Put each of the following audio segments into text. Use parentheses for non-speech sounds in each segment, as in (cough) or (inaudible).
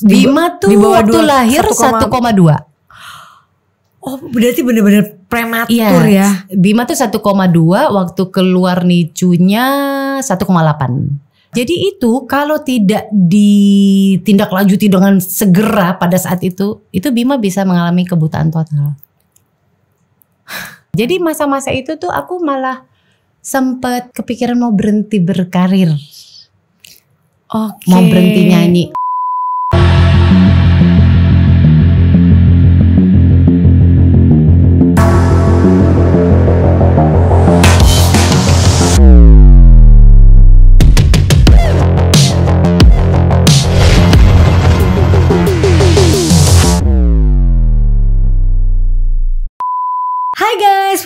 Bima tuh di bawah waktu 2, lahir 1,2. Oh, berarti bener-bener prematur ya. ya. Bima tuh 1,2, waktu keluar nicunya 1,8. Jadi itu kalau tidak ditindaklanjuti dengan segera pada saat itu, itu Bima bisa mengalami kebutaan total. Jadi masa-masa itu tuh aku malah sempet kepikiran mau berhenti berkarir. Oke. Okay. Mau berhenti nyanyi.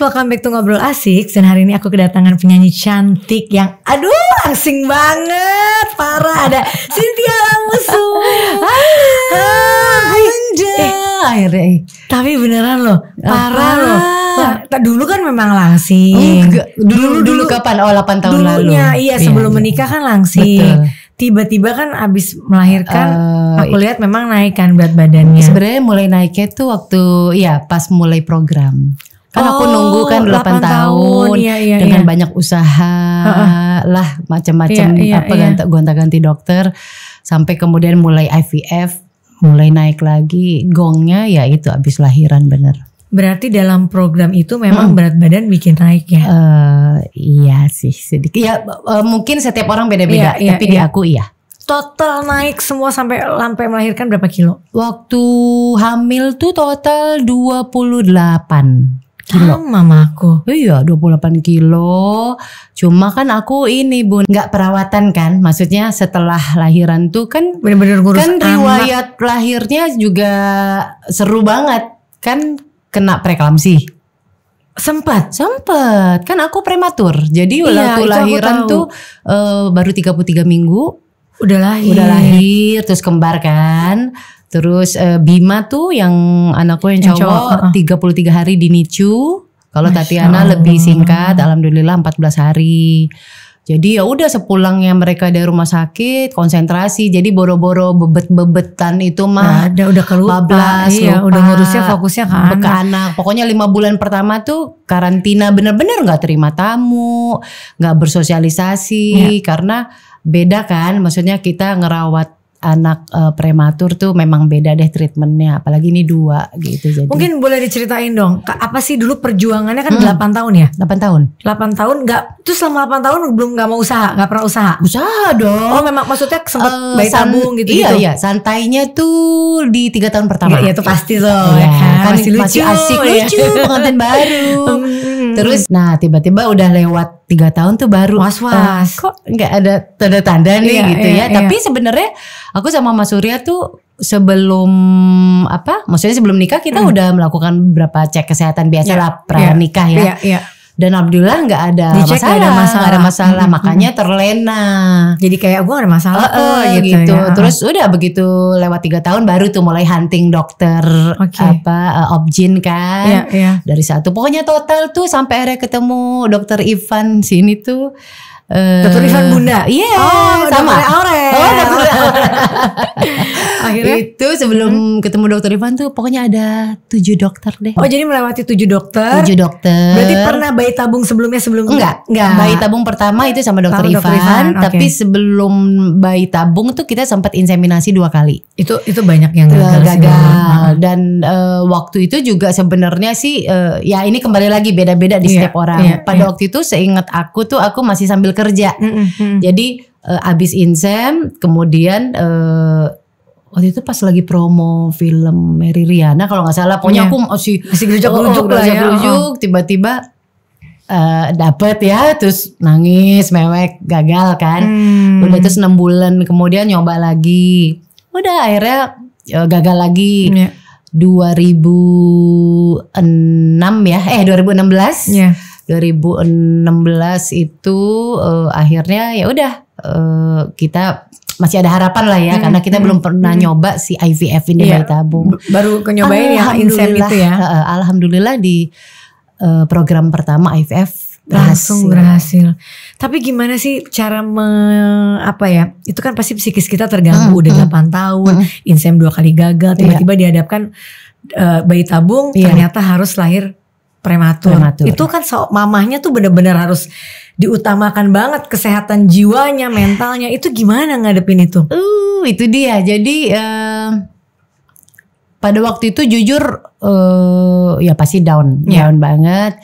welcome back to Ngobrol Asik Dan hari ini aku kedatangan penyanyi cantik yang Aduh langsing banget Parah ada Cynthia Lamusu Hai Hai eh, Akhirnya eh, Tapi beneran loh Parah loh Nah, dulu kan memang langsing. oh, Dulu, dulu, dulu dulu kapan? Oh, 8 tahun dulunya, lalu. Iya, iya, sebelum iya, menikah kan langsing. Tiba-tiba kan abis melahirkan, uh, aku lihat memang naikkan kan berat badannya. Sebenarnya mulai naiknya tuh waktu ya pas mulai program. Kan aku oh, nunggu kan 8, 8 tahun, tahun iya, iya, dengan iya. banyak usaha uh-uh. lah macam-macam iya, iya, apa iya. gonta-ganti dokter sampai kemudian mulai IVF, mulai naik lagi gongnya ya itu abis lahiran bener. Berarti dalam program itu memang hmm. berat badan bikin naik ya? Uh, iya sih sedikit. Ya uh, mungkin setiap orang beda-beda, iya, iya tapi iya, di aku iya. Total naik semua sampai sampai melahirkan berapa kilo? Waktu hamil tuh total 28 kilo. Sama mamaku. Oh iya, 28 kilo. Cuma kan aku ini, Bun, nggak perawatan kan? Maksudnya setelah lahiran tuh kan benar-benar ngurus Kan riwayat lahirnya juga seru banget. Kan kena preeklamsi. Sempat, sempat. Kan aku prematur. Jadi iya, waktu lahiran tuh uh, baru 33 minggu. Udah lahir. Udah lahir, terus kembar kan. Terus uh, Bima tuh yang anakku yang, yang cowok, cowok 33 hari di NICU. Kalau Tatiana Allah. lebih singkat, alhamdulillah 14 hari. Jadi ya udah sepulangnya mereka dari rumah sakit konsentrasi. Jadi boro-boro bebet-bebetan itu mah ada udah keluar. Bablas, iya, lupa. udah ngurusnya fokusnya ke anak. anak. Pokoknya lima bulan pertama tuh karantina bener-bener nggak terima tamu, nggak bersosialisasi ya. karena beda kan maksudnya kita ngerawat anak uh, prematur tuh memang beda deh treatmentnya apalagi ini dua gitu jadi mungkin boleh diceritain dong apa sih dulu perjuangannya kan hmm. 8 tahun ya 8 tahun 8 tahun nggak terus selama 8 tahun belum nggak mau usaha nggak pernah usaha usaha dong oh memang maksudnya sempat uh, eh, bayi tabung gitu iya gitu. iya santainya tuh di tiga tahun pertama iya, iya itu pasti tuh ya, kan? masih lucu masih asik lucu iya. pengantin baru (laughs) mm, mm, mm. terus nah tiba-tiba udah lewat tiga tahun tuh baru was eh, was uh, kok nggak ada tanda-tanda nih iya, gitu iya, ya iya. tapi sebenarnya aku sama Mas Surya tuh sebelum apa maksudnya sebelum nikah kita hmm. udah melakukan beberapa cek kesehatan biasa yeah, lah iya, pra yeah, iya, ya yeah, yeah dan alhamdulillah nggak ada, ada masalah, nggak ada masalah ada masalah hmm. makanya terlena jadi kayak oh, gue ada masalah uh, uh, gitu, gitu. Ya. terus udah begitu lewat tiga tahun baru tuh mulai hunting dokter okay. apa uh, eh, objin kan yeah, yeah. dari satu pokoknya total tuh sampai akhirnya ketemu dokter Ivan sini tuh Keturunan eh, Bunda. Iya, yeah, oh, sama. Aure. Oh, Aure. (laughs) Akhirnya itu sebelum hmm. ketemu dokter Ivan tuh pokoknya ada tujuh dokter deh. Oh, jadi melewati tujuh dokter. Tujuh dokter. Berarti pernah bayi tabung sebelumnya sebelum enggak? Enggak. Bayi tabung pertama itu sama dokter Ivan, dokter Ivan okay. tapi sebelum bayi tabung tuh kita sempat inseminasi dua kali. Itu itu banyak yang gagal. Gagal. Sih. Dan uh, waktu itu juga sebenarnya sih uh, ya ini kembali lagi beda-beda di yeah, setiap orang. Yeah, Pada yeah. waktu itu seingat aku tuh aku masih sambil kerja. Mm -hmm. Jadi uh, abis insem kemudian uh, waktu itu pas lagi promo film Mary Riana kalau nggak salah pokoknya iya. aku masih masih gerujuk-gerujuk ya, oh, lah ya. tiba-tiba uh, dapet ya terus nangis mewek gagal kan hmm. udah terus enam bulan kemudian nyoba lagi udah akhirnya uh, gagal lagi yeah. Iya. 2006 ya eh 2016 yeah 2016 itu uh, akhirnya ya udah uh, kita masih ada harapan lah ya hmm, karena kita hmm, belum pernah hmm. nyoba si IVF ini yeah, bayi tabung. Baru nyobain ya insem itu ya. Uh, alhamdulillah di uh, program pertama IVF langsung berhasil. Tapi gimana sih cara me, apa ya? Itu kan pasti psikis kita terganggu hmm, udah hmm, tahun, hmm. insem dua kali gagal, tiba-tiba yeah. dihadapkan uh, bayi tabung yeah. ternyata harus lahir prematur. prematur. Itu kan so, mamahnya tuh bener-bener harus diutamakan banget kesehatan jiwanya, mentalnya. Itu gimana ngadepin itu? Uh, itu dia. Jadi uh, pada waktu itu jujur uh, ya pasti down, yeah. down banget.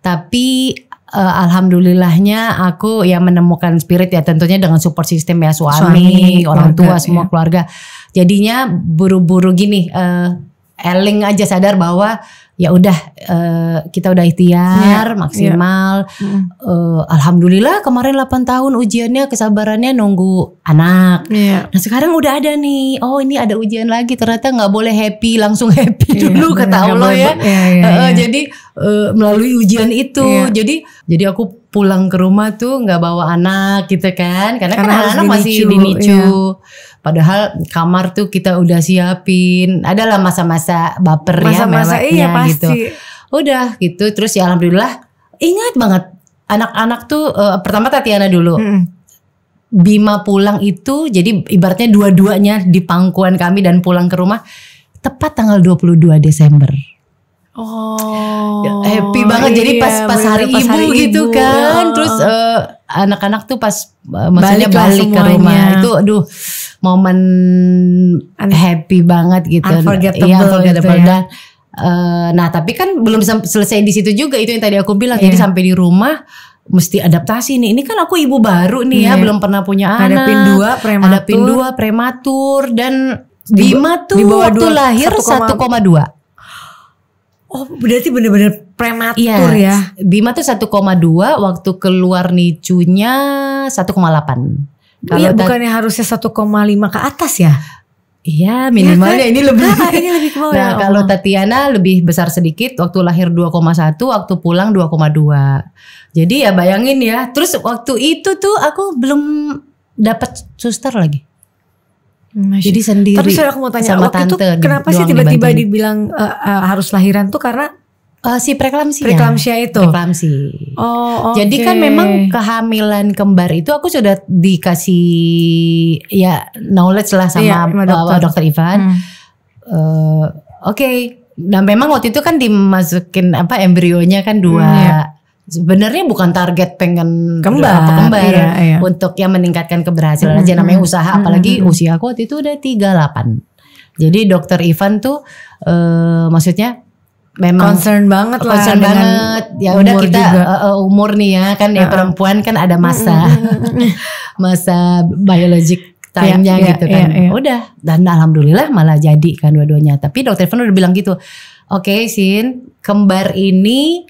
Tapi uh, alhamdulillahnya aku ya menemukan spirit ya tentunya dengan support system ya suami, suami orang tua, semua iya. keluarga. Jadinya buru-buru gini uh, eling aja sadar bahwa ya udah uh, kita udah ikhtiar yeah. Iya. maksimal. Yeah. Uh, Alhamdulillah kemarin 8 tahun ujiannya kesabarannya nunggu anak. Yeah. Nah sekarang udah ada nih. Oh ini ada ujian lagi. Ternyata nggak boleh happy langsung happy yeah, dulu yeah. kata Allah ya. Yeah, yeah, uh, Jadi uh, melalui ujian itu. Yeah. Jadi jadi aku pulang ke rumah tuh nggak bawa anak gitu kan karena, karena kan anak masih dinicu. Yeah. Padahal kamar tuh kita udah siapin. Adalah masa-masa baper masa -masa ya masa iya, gitu. pasti. gitu. Udah gitu terus ya alhamdulillah ingat banget anak-anak tuh uh, pertama Tatiana dulu. Hmm. Bima pulang itu jadi ibaratnya dua-duanya di pangkuan kami dan pulang ke rumah tepat tanggal 22 Desember. Oh. Ya, happy banget. Iya, Jadi pas pas hari, pas hari gitu ibu, ibu gitu kan. Oh. Terus anak eh, anak-anak tuh pas uh, maksudnya balik, balik ke rumah itu aduh momen Un happy banget gitu. Unforgettable. Iya, unforgettable gitu ya. dan uh, nah tapi kan belum selesai di situ juga itu yang tadi aku bilang. Yeah. Jadi iya. sampai di rumah mesti adaptasi nih. Ini kan aku ibu baru nih yeah. ya, iya. belum pernah punya anak. pin dua prematur. pin dua prematur dan Bima tuh di bawah waktu 2, lahir 1,2 Oh berarti bener-bener prematur iya. ya. Bima tuh 1,2 waktu keluar nicunya 1,8. delapan. Oh iya bukannya harusnya 1,5 ke atas ya? Iya minimalnya ya kan? ini lebih nah, Nah, ya, kalau Tatiana lebih besar sedikit waktu lahir 2,1 waktu pulang 2,2. Jadi ya bayangin ya. Terus waktu itu tuh aku belum dapat suster lagi. Masih. Jadi sendiri. Tapi saya aku mau tanya sama waktu tante itu kenapa sih tiba-tiba dibilang uh, uh, harus lahiran tuh karena Uh, si preeklamsia. Preeklamsia itu. Preeklamsi. Oh, okay. Jadi kan memang kehamilan kembar itu aku sudah dikasih ya knowledge lah sama iya, sama dokter. Uh, dokter Ivan. Hmm. Uh, Oke, okay. nah memang waktu itu kan dimasukin apa embrionya kan dua. Hmm, iya sebenarnya bukan target pengen kembar, apa kembar iya, iya. untuk yang meningkatkan keberhasilan aja namanya usaha apalagi usia aku waktu itu udah 38. Jadi dokter Ivan tuh uh, maksudnya memang concern banget lah concern banget ya udah kita juga. uh, umur nih ya kan uh -uh. ya perempuan kan ada masa (laughs) masa biologik time-nya yeah, gitu iya, kan. Yeah, yeah. Udah dan alhamdulillah malah jadi kan dua-duanya. Tapi dokter Ivan udah bilang gitu. Oke, okay, Sin, kembar ini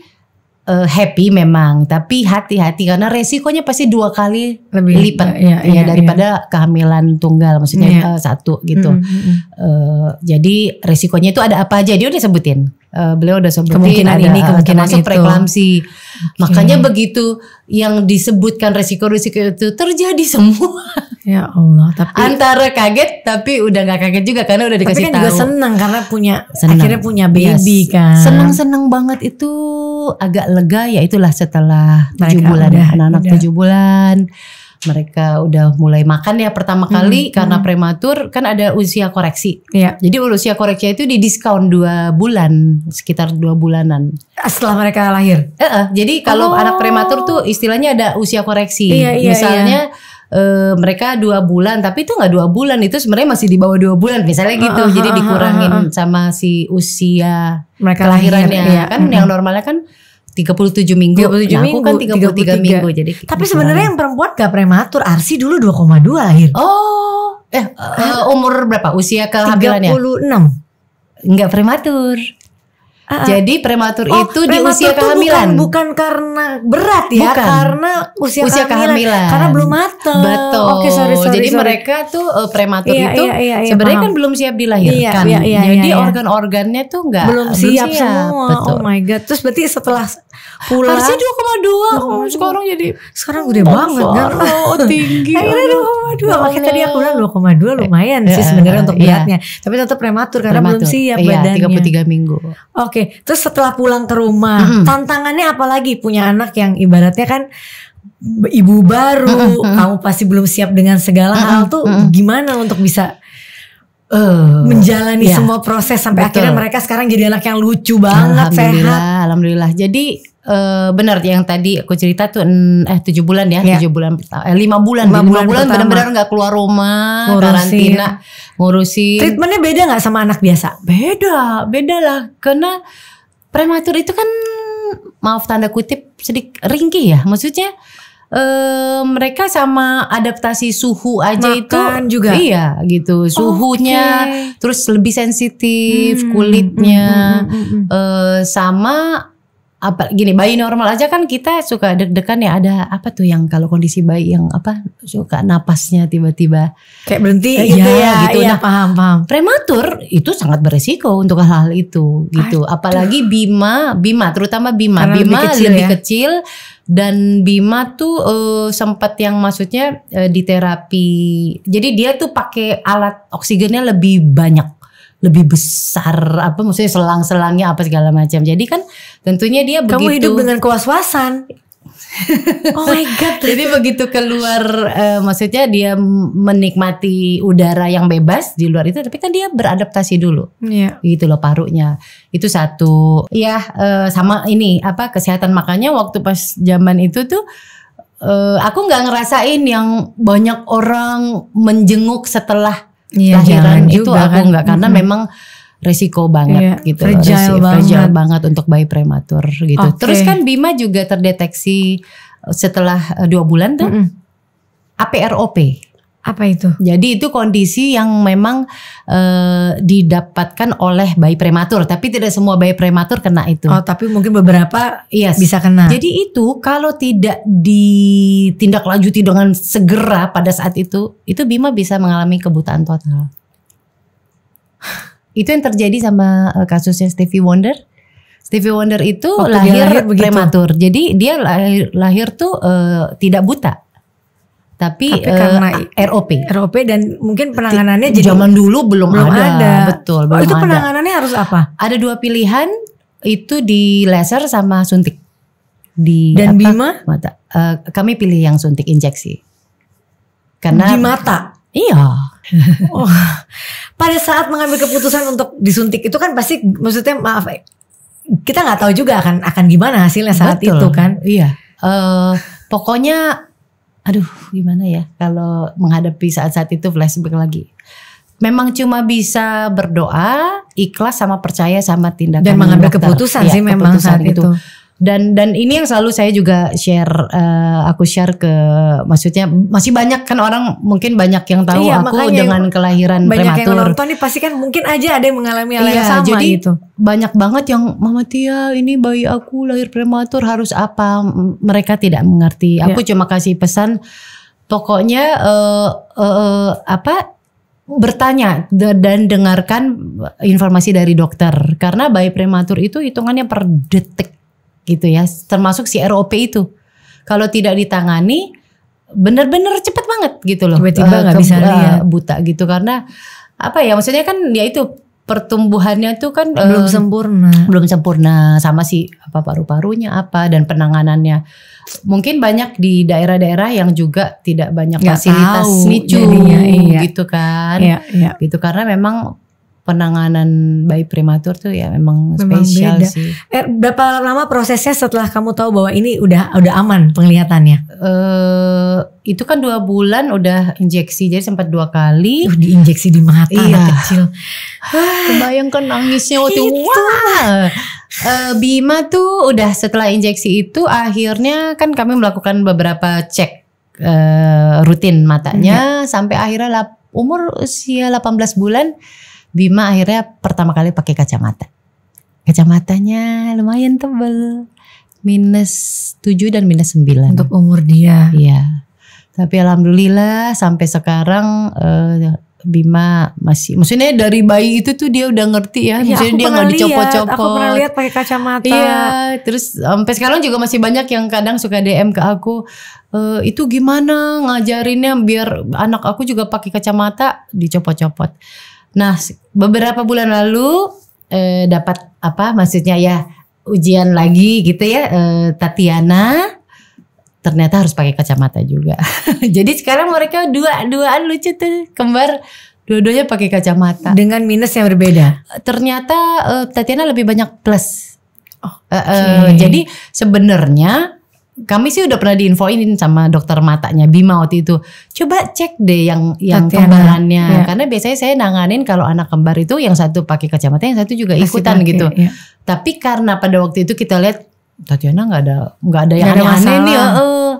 uh, happy memang, tapi hati-hati karena resikonya pasti dua kali lebih lipat ya, ya, ya, ya daripada ya. kehamilan tunggal, maksudnya ya. Eh, satu gitu. Mm -hmm. uh, jadi resikonya itu ada apa aja? Dia udah sebutin. Uh, beliau udah sebutin kemungkinan ada, ini, kemungkinan termasuk itu. Okay. Makanya begitu yang disebutkan resiko-resiko itu terjadi (laughs) semua. Ya Allah, tapi antara kaget tapi udah nggak kaget juga karena udah dikasih tahu. Tapi kan tahu. juga senang karena punya seneng. akhirnya punya baby yes. kan. Seneng seneng banget itu agak lega ya itulah setelah tujuh bulan ya. anak-anak tujuh bulan mereka udah mulai makan ya pertama hmm, kali hmm, karena hmm. prematur kan ada usia koreksi. Ya. Jadi usia koreksi itu di diskon 2 bulan, sekitar 2 bulanan. Ah, setelah mereka lahir. E -e, jadi kalau oh. anak prematur tuh istilahnya ada usia koreksi. Iya, iya, Misalnya iya uh, mereka dua bulan tapi itu nggak dua bulan itu sebenarnya masih di bawah dua bulan misalnya gitu uh, uh, jadi dikurangin uh, uh, sama si usia mereka kelahirannya lahir, ya. kan uh, yang normalnya kan 37 minggu. 37 ya, minggu, aku kan 33, 33 minggu jadi. Gitu. Tapi sebenarnya yang perempuan gak prematur, Arsi dulu 2,2 dua. Oh. Eh, uh, umur berapa usia kehamilannya? enam, Enggak prematur. Uh, Jadi prematur oh, itu prematur di usia kehamilan. Bukan, bukan karena berat ya, bukan. karena usia, usia kehamilan. kehamilan. Karena belum matang. Betul. Oke, okay, sorry, sorry. Jadi sorry. mereka tuh uh, prematur iya, itu iya, iya, iya, sebenarnya kan belum siap dilahirkan. Iya, iya, iya, iya Jadi iya, iya. organ-organnya tuh nggak belum siap, siap semua. Oh Betul. Oh my god. Terus berarti setelah Pula Harusnya 2,2 Sekarang jadi Sekarang gede oh, banget kan Oh tinggi (laughs) Akhirnya dua. Makanya tadi aku bilang dua lumayan sih eh, eh, sebenarnya untuk iya. beratnya Tapi tetap prematur Karena belum siap iya, badannya 33 minggu Oke Terus setelah pulang ke rumah Tantangannya apa lagi Punya anak yang ibaratnya kan Ibu baru Kamu pasti belum siap dengan segala hal tuh Gimana untuk bisa uh, menjalani iya. semua proses sampai Betul. akhirnya mereka sekarang jadi anak yang lucu banget, alhamdulillah, sehat. Alhamdulillah. Jadi uh, benar yang tadi aku cerita tuh eh tujuh bulan ya, iya. tujuh yeah. bulan eh lima bulan, lima bulan, bulan benar-benar nggak keluar rumah, ngurusin. karantina, ngurusin. Treatmentnya beda nggak sama anak biasa? Beda, beda lah. Karena prematur itu kan maaf tanda kutip sedikit ringkih ya, maksudnya eh, mereka sama adaptasi suhu aja Makan itu juga iya gitu suhunya okay. terus lebih sensitif hmm, kulitnya hmm, hmm, hmm, hmm. Uh, sama apa gini bayi normal aja kan kita suka deg-degan ya ada apa tuh yang kalau kondisi bayi yang apa suka napasnya tiba-tiba kayak berhenti eh, gitu ya, ya gitu ya nah paham paham prematur itu sangat beresiko untuk hal-hal itu gitu Aduh. apalagi bima bima terutama bima Karena bima lebih kecil, lebih ya? kecil dan bima tuh uh, sempat yang maksudnya uh, di terapi jadi dia tuh pakai alat oksigennya lebih banyak lebih besar apa maksudnya selang-selangnya apa segala macam. Jadi kan tentunya dia Kamu begitu Kamu hidup dengan kewas-wasan. (laughs) oh my god. Jadi begitu keluar uh, maksudnya dia menikmati udara yang bebas di luar itu tapi kan dia beradaptasi dulu. Iya. Yeah. Gitu loh parunya. Itu satu. Ya uh, sama ini apa kesehatan makanya waktu pas zaman itu tuh uh, aku nggak ngerasain yang banyak orang menjenguk setelah ya, lahiran itu juga, aku kan? nggak karena mm -hmm. memang resiko banget yeah, gitu fragile, banget. banget untuk bayi prematur gitu. Okay. Terus kan Bima juga terdeteksi eh, setelah eh, dua bulan tuh mm -hmm. APROP. Apa itu? Jadi itu kondisi yang memang e, didapatkan oleh bayi prematur, tapi tidak semua bayi prematur kena itu. Oh, tapi mungkin beberapa yes. bisa kena. Jadi itu kalau tidak ditindaklanjuti dengan segera pada saat itu, itu Bima bisa mengalami kebutaan total. itu yang terjadi sama eh, kasusnya Stevie Wonder. Stevie Wonder itu lahir, lahir prematur. Jadi dia lahir, lahir tuh e, tidak buta tapi, tapi eh, karena ROP ROP dan mungkin penanganannya jadi zaman dulu belum, belum ada. ada betul oh, belum oh, itu ada. penanganannya harus apa ada dua pilihan itu di laser sama suntik di dan apa, Bima mata uh, kami pilih yang suntik injeksi karena di mata iya (laughs) oh, pada saat mengambil keputusan untuk disuntik itu kan pasti maksudnya maaf eh, kita nggak tahu juga akan akan gimana hasilnya saat Betul. itu kan iya uh, pokoknya aduh gimana ya kalau menghadapi saat-saat itu flashback lagi memang cuma bisa berdoa, ikhlas sama percaya sama tindakan dan mengambil keputusan ya, sih memang saat itu. itu dan dan ini yang selalu saya juga share uh, aku share ke maksudnya masih banyak kan orang mungkin banyak yang tahu iya, aku dengan kelahiran banyak prematur. Banyak yang nonton nih pasti kan mungkin aja ada yang mengalami hal iya, yang sama jadi gitu. Banyak banget yang Mama Tia ini bayi aku lahir prematur harus apa mereka tidak mengerti. Iya. Aku yeah. cuma kasih pesan pokoknya uh, uh, apa bertanya dan dengarkan informasi dari dokter karena bayi prematur itu hitungannya per detik gitu ya termasuk si ROP itu kalau tidak ditangani bener-bener cepet banget gitu loh tiba-tiba eh, nggak -tiba uh, bisa lihat buta gitu karena apa ya maksudnya kan ya itu pertumbuhannya tuh kan belum uh, sempurna belum sempurna sama si apa paru-parunya apa dan penanganannya mungkin banyak di daerah-daerah yang juga tidak banyak Gak fasilitas tahu, nicu jadinya, iya. gitu kan iya, iya. gitu karena memang penanganan bayi prematur tuh ya memang, memang spesial beda. sih. Eh, berapa lama prosesnya setelah kamu tahu bahwa ini udah udah aman penglihatannya? Eh itu kan dua bulan udah injeksi jadi sempat dua kali. Uh, diinjeksi di mata iya. anak kecil. (sighs) Kebayangkan nangisnya waktu itu. Uh, eh, Bima tuh udah setelah injeksi itu akhirnya kan kami melakukan beberapa cek uh, rutin matanya hmm. sampai akhirnya umur usia 18 bulan Bima akhirnya pertama kali pakai kacamata. Kacamatanya lumayan tebel. Minus 7 dan minus 9. Untuk umur dia. Iya. Tapi alhamdulillah sampai sekarang uh, Bima masih maksudnya dari bayi itu tuh dia udah ngerti ya, ya maksudnya dia nggak dicopot-copot. Aku pernah lihat pakai kacamata. Iya, terus sampai sekarang juga masih banyak yang kadang suka DM ke aku e, itu gimana ngajarinnya biar anak aku juga pakai kacamata dicopot-copot. Nah, beberapa bulan lalu eh, dapat apa maksudnya ya ujian lagi gitu ya eh, Tatiana ternyata harus pakai kacamata juga. (laughs) Jadi sekarang mereka dua-duaan lucu tuh kembar dua-duanya pakai kacamata dengan minus yang berbeda. Ternyata eh, Tatiana lebih banyak plus. Oh, okay. uh, uh, jadi sebenarnya kami sih udah pernah diinfoin sama dokter matanya Bima waktu itu. Coba cek deh yang yang Tatiana. kembarannya. Ya. Karena biasanya saya nanganin kalau anak kembar itu yang satu pakai kacamata, yang satu juga ikutan pake, gitu. Ya. Tapi karena pada waktu itu kita lihat Tatiana nggak ada nggak ada yang aneh-aneh nih. Uh,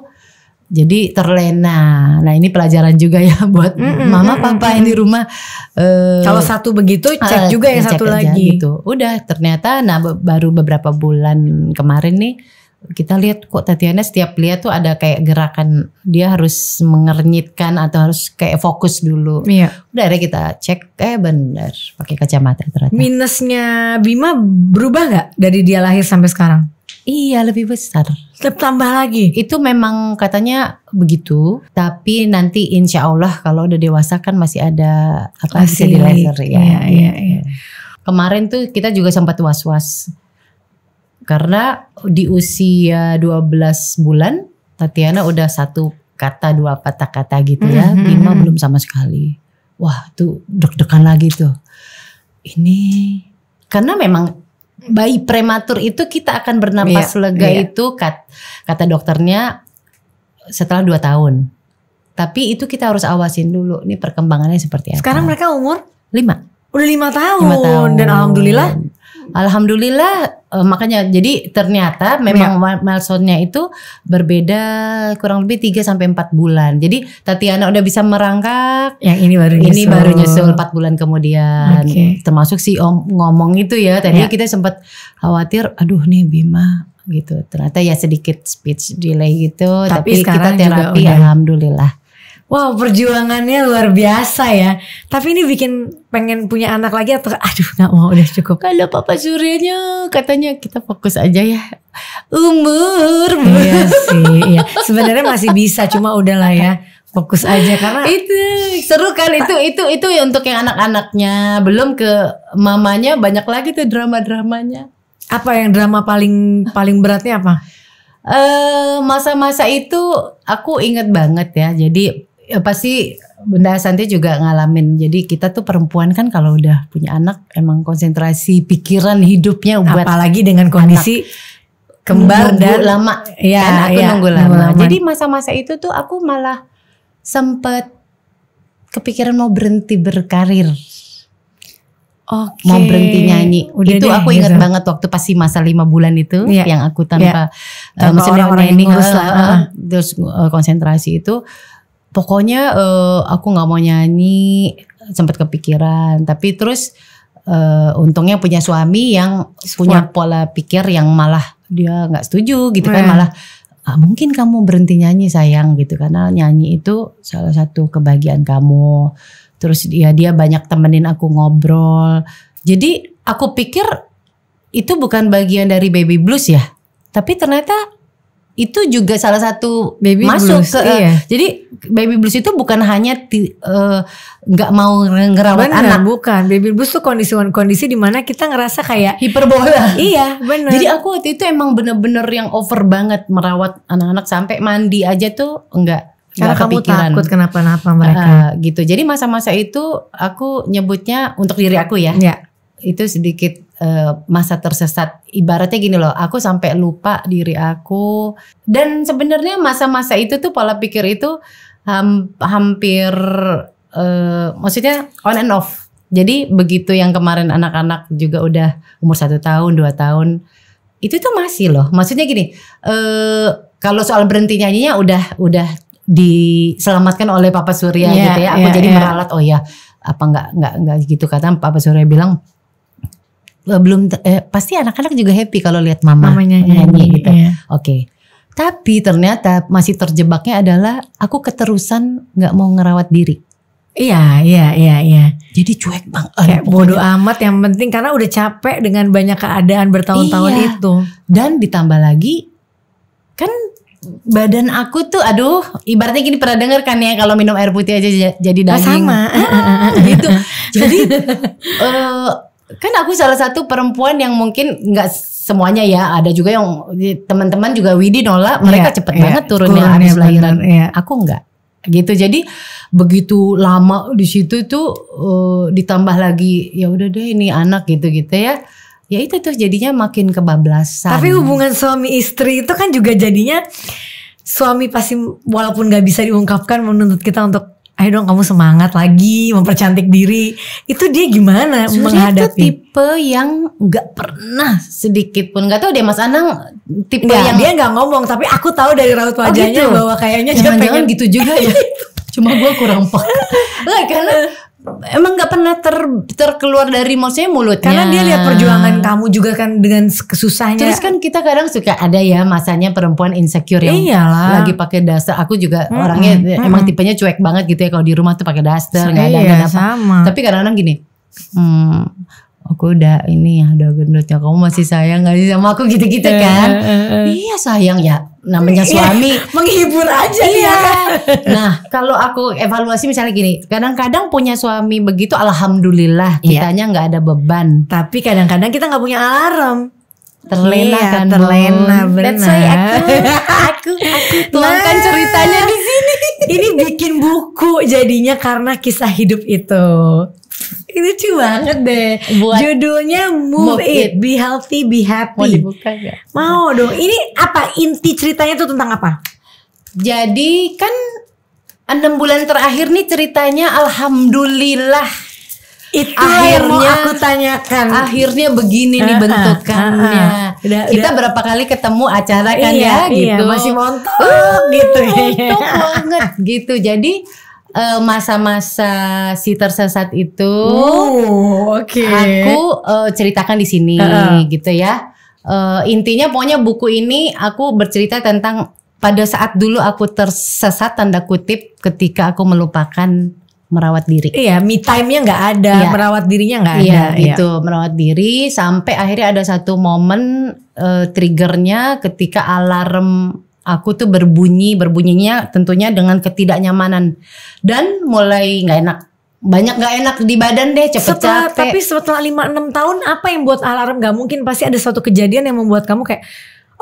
jadi terlena. Nah ini pelajaran juga ya (laughs) buat mm -mm, mama papa mm -mm. yang di rumah. Uh, Kalau satu begitu eh, cek uh, juga yang satu lagi. Gitu. Udah ternyata, nah baru beberapa bulan kemarin nih kita lihat kok Tatiana setiap lihat tuh ada kayak gerakan dia harus mengernyitkan atau harus kayak fokus dulu. Iya. Udah ada kita cek eh bener pakai kacamata ternyata. Minusnya Bima berubah nggak dari dia lahir sampai sekarang? Iya lebih besar. Tambah lagi. Itu memang katanya begitu, tapi nanti insya Allah kalau udah dewasa kan masih ada apa sih bisa di laser ya. Iya, iya, iya. Kemarin tuh kita juga sempat was-was karena di usia 12 bulan Tatiana udah satu kata dua patah kata gitu ya. Mm-hmm. Bima belum sama sekali. Wah, tuh deg-degan lagi tuh. Ini karena memang bayi prematur itu kita akan bernapas yeah, lega yeah. itu kat, kata dokternya setelah dua tahun. Tapi itu kita harus awasin dulu Ini perkembangannya seperti apa. Sekarang mereka umur lima, Udah lima tahun. lima tahun dan alhamdulillah Alhamdulillah uh, makanya jadi ternyata memang ya. milestone-nya itu berbeda kurang lebih 3 sampai 4 bulan. Jadi Tatiana udah bisa merangkak. Yang ini baru nyusul. Ini baru nyusul 4 bulan kemudian. Okay. Termasuk si Om ngomong itu ya. Tadi ya. kita sempat khawatir aduh nih Bima gitu. Ternyata ya sedikit speech delay gitu tapi, tapi kita terapi alhamdulillah wow perjuangannya luar biasa ya. Tapi ini bikin pengen punya anak lagi atau aduh nggak mau udah cukup. Kalau Papa Suryanya katanya kita fokus aja ya umur. Iya sih. Iya. Sebenarnya masih bisa cuma udahlah ya fokus aja karena itu seru kan itu itu itu ya untuk yang anak-anaknya belum ke mamanya banyak lagi tuh drama-dramanya apa yang drama paling paling beratnya apa Eh uh, masa -masa itu aku inget banget ya jadi ya pasti Bunda Santi juga ngalamin. Jadi kita tuh perempuan kan kalau udah punya anak emang konsentrasi pikiran hidupnya buat apalagi dengan kondisi anak. kembar nunggu dan lama. Ya, kan aku ya, nunggu lama. lama. Jadi masa-masa itu tuh aku malah sempet kepikiran mau berhenti berkarir. Okay. Mau berhenti nyanyi. Udah itu deh, aku ingat gitu. banget waktu pasti masa lima bulan itu yeah. yang aku tanpa, yeah. Iya. tanpa uh, mesin nyanyi, uh, terus uh, konsentrasi itu pokoknya uh, aku nggak mau nyanyi sempat kepikiran tapi terus uh, untungnya punya suami yang Support. punya pola pikir yang malah dia nggak setuju gitu kan malah ah, mungkin kamu berhenti nyanyi sayang gitu karena nyanyi itu salah satu kebahagiaan kamu terus dia ya, dia banyak temenin aku ngobrol jadi aku pikir itu bukan bagian dari baby blues ya tapi ternyata itu juga salah satu baby masuk blues, ke iya. jadi baby blues itu bukan hanya eh, nggak uh, mau ngerawat bener, anak bukan baby blues tuh kondisi kondisi di mana kita ngerasa kayak hiperbola iya benar jadi aku waktu itu emang bener-bener yang over banget merawat anak-anak sampai mandi aja tuh enggak karena kamu kepikiran. takut kenapa-napa mereka uh, gitu jadi masa-masa itu aku nyebutnya untuk diri aku ya, ya. itu sedikit uh, masa tersesat. Ibaratnya gini loh, aku sampai lupa diri aku. Dan sebenarnya masa-masa itu tuh pola pikir itu hampir uh, maksudnya on and off. Jadi begitu yang kemarin anak-anak juga udah umur satu tahun, dua tahun, itu tuh masih loh. Maksudnya gini, uh, kalau soal berhenti nyanyinya ya udah udah diselamatkan oleh Papa Surya yeah, gitu ya. Aku yeah, jadi yeah. meralat, oh ya apa nggak nggak nggak gitu kata Papa Surya bilang Eh, belum eh, pasti anak-anak juga happy kalau lihat mama Mamanya nyanyi gitu. Iya. Oke. Okay. Tapi ternyata masih terjebaknya adalah aku keterusan nggak mau ngerawat diri. Iya, iya, iya, iya. Jadi cuek banget. Kayak bodoh amat yang penting karena udah capek dengan banyak keadaan bertahun-tahun iya. itu. Dan ditambah lagi kan badan aku tuh aduh ibaratnya gini pernah denger kan ya kalau minum air putih aja jadi nah, daging. Nah, sama. Ah, ah, ah, ah gitu. (laughs) Jadi uh, kan aku salah satu perempuan yang mungkin nggak semuanya ya ada juga yang teman-teman juga Widi nolak iya, mereka yeah, cepet yeah, banget turunnya turun habis lahiran yeah. aku nggak gitu jadi begitu lama di situ itu uh, ditambah lagi ya udah deh ini anak gitu gitu ya ya itu tuh jadinya makin kebablasan tapi hubungan suami istri itu kan juga jadinya suami pasti walaupun nggak bisa diungkapkan menuntut kita untuk ayo dong kamu semangat lagi mempercantik diri itu dia gimana Sebenarnya menghadapi itu tipe yang nggak pernah sedikit pun nggak tahu deh Mas Anang tipe yang dia nggak ngomong tapi aku tahu dari raut wajahnya oh gitu. bahwa kayaknya jangan-jangan gitu juga ya (laughs) cuma gue kurang peka karena emang nggak pernah ter terkeluar dari maksudnya mulutnya karena dia lihat perjuangan kamu juga kan dengan kesusahnya terus kan kita kadang suka ada ya masanya perempuan insecure yang Iyalah. lagi pakai daster aku juga -hmm. orangnya -hmm. emang tipenya cuek banget gitu ya kalau di rumah tuh pakai daster nggak ada iya, apa sama. tapi kadang-kadang gini hmm, aku udah ini ya udah gendutnya kamu masih sayang gak sih sama aku gitu-gitu eh, kan eh, eh, iya sayang ya namanya iya, suami menghibur aja iya. ya nah kalau aku evaluasi misalnya gini kadang-kadang punya suami begitu alhamdulillah iya. kitanya nggak ada beban tapi kadang-kadang kita nggak punya alarm terlena iya, kan terlena benar That's why aku aku aku (laughs) tuangkan nah, ceritanya di sini ini bikin buku jadinya karena kisah hidup itu ini lucu banget deh. Buat Judulnya Move, move it. Be Healthy, Be Happy. Mau dibuka gak? Mau dong. Ini apa inti ceritanya tuh tentang apa? Jadi kan enam bulan terakhir nih ceritanya alhamdulillah itu akhirnya yang mau aku tanyakan akhirnya begini uh, -huh. Ah, ah, bentukannya uh, ah, -huh. udah, kita udah. berapa kali ketemu acara kan iya, ya iya, gitu masih montok uh, gitu ya. montok banget gitu jadi Eh, masa-masa uh, si tersesat itu, oh, okay. aku uh, ceritakan di sini uh -uh. gitu ya. Uh, intinya pokoknya buku ini aku bercerita tentang pada saat dulu aku tersesat tanda kutip ketika aku melupakan merawat diri. Iya, me time-nya nggak ada, iya. merawat dirinya nggak iya, ada. Iya, itu merawat diri sampai akhirnya ada satu momen uh, triggernya ketika alarm aku tuh berbunyi berbunyinya tentunya dengan ketidaknyamanan dan mulai nggak enak banyak nggak enak di badan deh cepet setelah, capek. Tapi setelah lima enam tahun apa yang buat alarm Gak mungkin pasti ada suatu kejadian yang membuat kamu kayak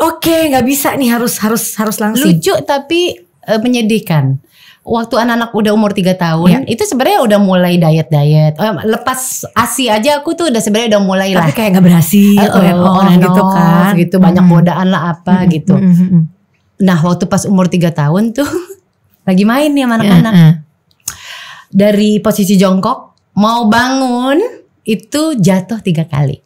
oke okay, nggak bisa nih harus harus harus langsung. Lucu tapi e, menyedihkan. Waktu anak-anak udah umur 3 tahun, ya. itu sebenarnya udah mulai diet-diet. lepas ASI aja aku tuh udah sebenarnya udah mulai tapi lah. Tapi kayak nggak berhasil uh, oh, oh, gitu kan. Gitu banyak hmm. godaan lah apa hmm. gitu. Hmm. Nah waktu pas umur 3 tahun tuh (laughs) lagi main nih sama ya, anak-anak. Eh. Dari posisi jongkok mau bangun itu jatuh tiga kali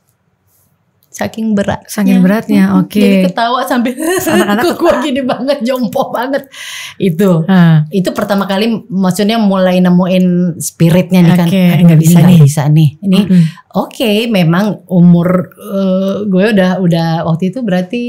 saking berat saking ya. beratnya (laughs) oke okay. jadi ketawa sampai anak-anak (laughs) gue gini banget jompo banget itu hmm. itu pertama kali maksudnya mulai nemuin spiritnya nih okay. kan nggak bisa nih bisa nih ini oke okay, memang umur uh, gue udah udah waktu itu berarti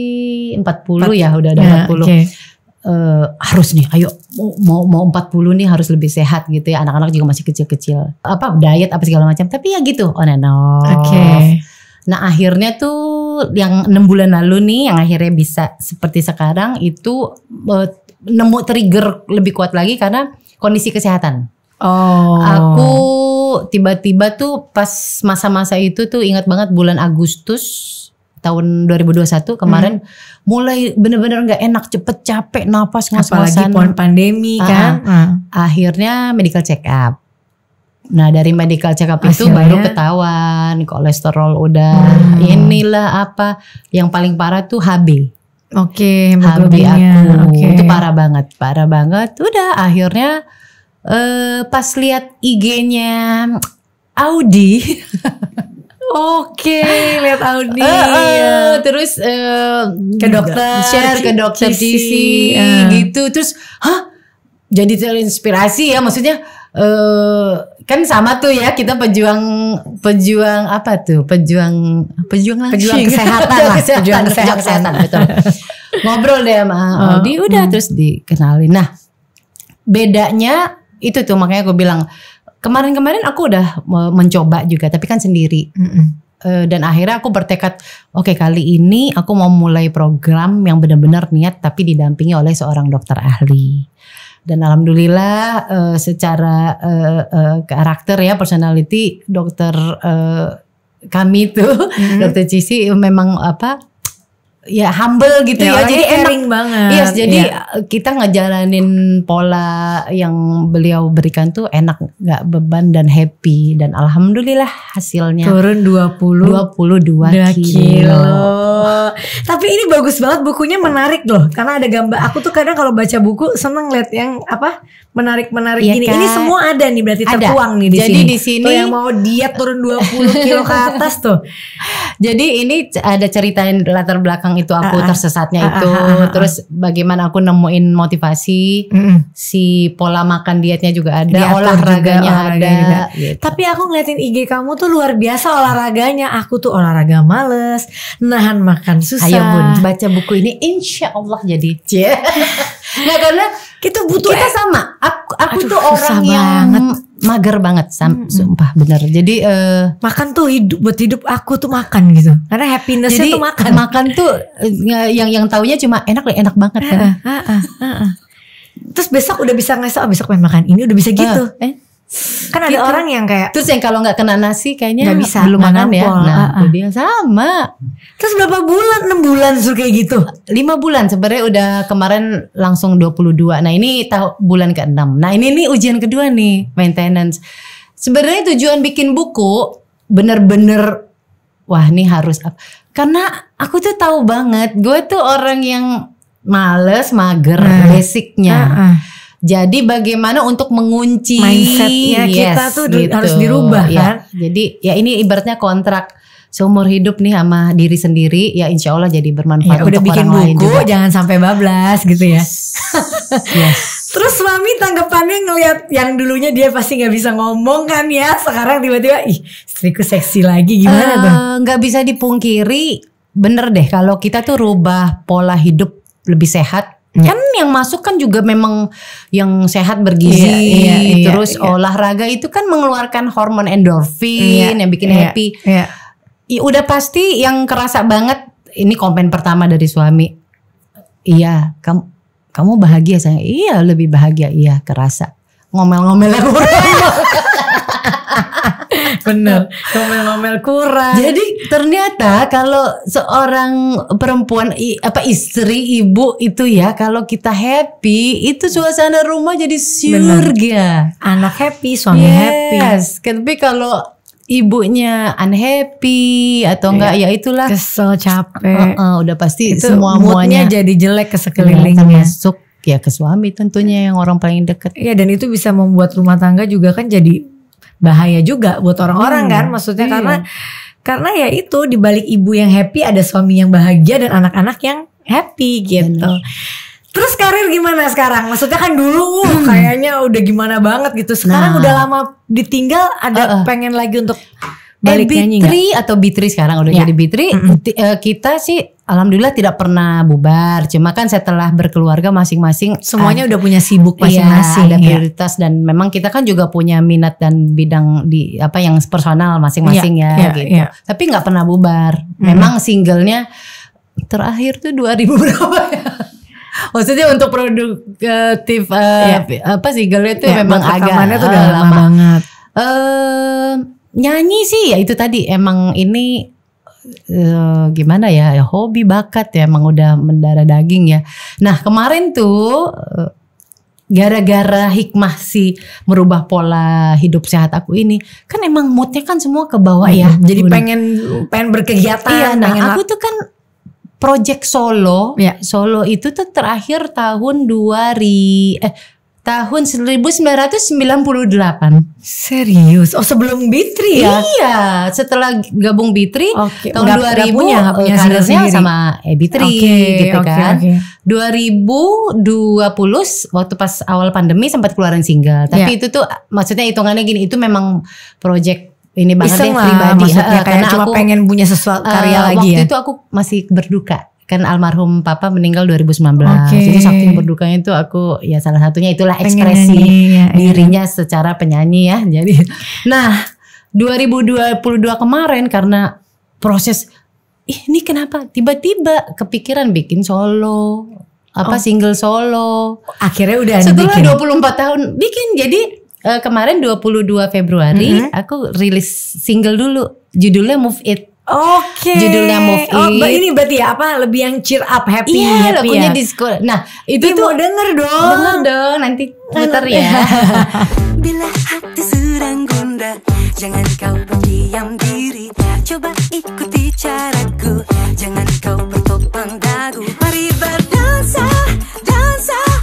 40 puluh ya udah ada ya, 40 Uh, eh, harus nih ayo mau mau 40 nih harus lebih sehat gitu ya anak-anak juga masih kecil-kecil apa diet apa segala macam tapi ya gitu on and off okay Nah akhirnya tuh yang enam bulan lalu nih yang akhirnya bisa seperti sekarang itu uh, nemu trigger lebih kuat lagi karena kondisi kesehatan. Oh. Aku tiba-tiba tuh pas masa-masa itu tuh ingat banget bulan Agustus tahun 2021 kemarin hmm. mulai bener-bener nggak -bener enak cepet capek napas ngos-ngosan apalagi pon pandemi ah, ah. kan uh, uh. akhirnya medical check up Nah dari medical check up Hasilnya? itu baru ketahuan kolesterol udah hmm. inilah apa yang paling parah tuh HB. Oke, okay, HB aku okay. itu parah banget, parah banget. Udah akhirnya uh, pas lihat IG-nya Audi. (laughs) Oke, okay, lihat Audi. Uh, uh, terus uh, ke dokter, share ke dokter CC, uh. Ah. gitu. Terus, hah? Jadi terinspirasi ya maksudnya uh, kan sama tuh ya kita pejuang pejuang apa tuh pejuang pejuang pejuang (laughs) kesehatan lah pejuang kesehatan, kesehatan betul ngobrol deh sama Aldi Audi oh, udah hmm. terus dikenalin nah bedanya itu tuh makanya aku bilang kemarin-kemarin aku udah mencoba juga tapi kan sendiri Uh, dan akhirnya aku bertekad oke okay, kali ini aku mau mulai program yang benar-benar niat tapi didampingi oleh seorang dokter ahli dan alhamdulillah uh, secara uh, uh, karakter ya personality dokter uh, kami itu mm -hmm. dokter Cici memang apa ya humble gitu ya, ya. jadi enak banget yes, jadi ya. kita ngejalanin pola yang beliau berikan tuh enak nggak beban dan happy dan alhamdulillah hasilnya turun 20 22 kilo. kilo tapi ini bagus banget bukunya menarik loh karena ada gambar aku tuh kadang kalau baca buku seneng liat yang apa menarik-menarik ya gini. Kan? Ini semua ada nih berarti ada. tertuang nih di Jadi sini. di sini tuh yang mau diet turun 20 (laughs) kilo ke atas tuh. Jadi ini ada ceritain latar belakang itu aku ah, ah. tersesatnya ah, itu, ah, ah, ah, terus bagaimana aku nemuin motivasi, mm si pola makan dietnya juga ada, Diatur olahraganya juga, ada. Juga. Gitu. Tapi aku ngeliatin IG kamu tuh luar biasa olahraganya. Aku tuh olahraga males, nahan makan susah. Ayo Bun, baca buku ini insya Allah jadi. Yeah. (laughs) nah karena kita butuh kita sama. Aku, aku Aduh, tuh orang yang banget. mager banget sam, hmm. sumpah bener. Jadi uh, makan tuh hidup buat hidup aku tuh makan gitu. Karena happinessnya tuh makan. Makan tuh eh, yang yang taunya cuma enak ya enak banget kan. Terus besok udah bisa ngasih oh besok pengen makan ini udah bisa gitu. Uh, eh, eh kan ada gitu. orang yang kayak terus yang kalau nggak kena nasi kayaknya gak bisa belum makan ya nah itu ah, ah. dia sama terus berapa bulan enam bulan suruh kayak gitu lima bulan sebenarnya udah kemarin langsung 22 nah ini tahu bulan ke enam nah ini nih ujian kedua nih maintenance sebenarnya tujuan bikin buku bener-bener wah ini harus karena aku tuh tahu banget gue tuh orang yang males mager nah. basicnya nah, -uh jadi bagaimana untuk mengunci mindsetnya yes, kita tuh gitu. harus dirubah ya. kan? Jadi ya ini ibaratnya kontrak seumur hidup nih sama diri sendiri ya insya Allah jadi bermanfaat ya, untuk udah bikin buku, juga. Jangan sampai bablas gitu ya. yes. (laughs) Terus suami tanggapannya ngelihat yang dulunya dia pasti nggak bisa ngomong kan ya, sekarang tiba-tiba ih istriku seksi lagi gimana uh, tuh? Nggak bisa dipungkiri, bener deh kalau kita tuh rubah pola hidup lebih sehat yang masuk kan juga memang yang sehat bergizi. Iya, iya, iya, iya. Terus iya. olahraga itu kan mengeluarkan hormon endorfin iya, yang bikin iya, happy. Iya. Ya, udah pasti yang kerasa banget ini komplain pertama dari suami. Iya, kamu kamu bahagia saya. Iya, lebih bahagia. Iya, kerasa. ngomel ngomel kurang. (laughs) bener (laughs) ngomel-ngomel kurang jadi ternyata kalau seorang perempuan apa istri ibu itu ya kalau kita happy itu suasana rumah jadi surga anak happy suami yes. happy yes tapi kalau ibunya unhappy atau yeah. enggak ya itulah kesel capek uh, uh, udah pasti itu semua moodnya jadi jelek ke iya, sekelilingnya masuk ya ke suami tentunya yang orang paling deket ya dan itu bisa membuat rumah tangga juga kan jadi bahaya juga buat orang-orang hmm. kan maksudnya iya. karena karena ya itu di balik ibu yang happy ada suami yang bahagia dan anak-anak yang happy gitu. Bener. Terus karir gimana sekarang? Maksudnya kan dulu uh, hmm. kayaknya udah gimana banget gitu. Sekarang nah. udah lama ditinggal ada uh -uh. pengen lagi untuk balik eh, nyanyi Bitri atau Bitri sekarang udah ya. jadi Bitri mm -mm. Uh, eh, eh, kita sih alhamdulillah tidak pernah bubar cuma kan setelah berkeluarga masing-masing semuanya uh, udah punya sibuk iya, masing-masing iya, ada prioritas iya. dan memang kita kan juga punya minat dan bidang di apa yang personal masing-masing iya, ya iya, gitu iya. tapi nggak pernah bubar mm. memang singlenya terakhir tuh 2000 (laughs) berapa ya maksudnya untuk produktif uh, ya. apa sih itu ya, memang agak tuh udah lama, lama banget. Uh, nyanyi sih ya itu tadi emang ini uh, gimana ya, ya hobi bakat ya emang udah mendarah daging ya. Nah kemarin tuh eh, gara-gara hikmah si merubah pola hidup sehat aku ini kan emang moodnya kan semua ke bawah ya. (laughs) jadi bener. pengen pengen berkegiatan. Iya, nah aku tuh kan project solo. Ya. Solo itu tuh terakhir tahun dua eh tahun 1998. Serius? Oh sebelum Bitri ya? Iya, setelah gabung Bitri okay. tahun gak, 2000 gak punya, gak eh, punya karirnya sendiri. sama eh, Bitri okay, gitu okay, kan. Okay. 2020 waktu pas awal pandemi sempat keluaran single, tapi yeah. itu tuh maksudnya hitungannya gini, itu memang project ini banget Iseng deh ya, pribadi maksudnya, uh, kayak karena cuma aku pengen punya sesuatu karya uh, lagi waktu ya. Waktu itu aku masih berduka kan almarhum papa meninggal 2019. Okay. Jadi saking berdukanya itu aku ya salah satunya itulah ekspresi Penyanyi, ya, ya, ya. dirinya ya. secara penyanyi ya. Jadi nah 2022 kemarin karena proses ini kenapa tiba-tiba kepikiran bikin solo apa oh. single solo akhirnya udah setelah bikin. 24 tahun bikin jadi uh, kemarin 22 Februari mm -hmm. aku rilis single dulu judulnya Move It Oke. Okay. Judulnya Move oh, It. Oh, ini berarti ya apa lebih yang cheer up, happy, iya, happy ya. di school. Nah, itu, itu tuh denger dong. Denger dong, nanti puter ya. (laughs) Bila hati sedang gundah, jangan kau berdiam diri. Coba ikuti caraku, jangan kau bertopang dagu. Mari berdansa, dansa.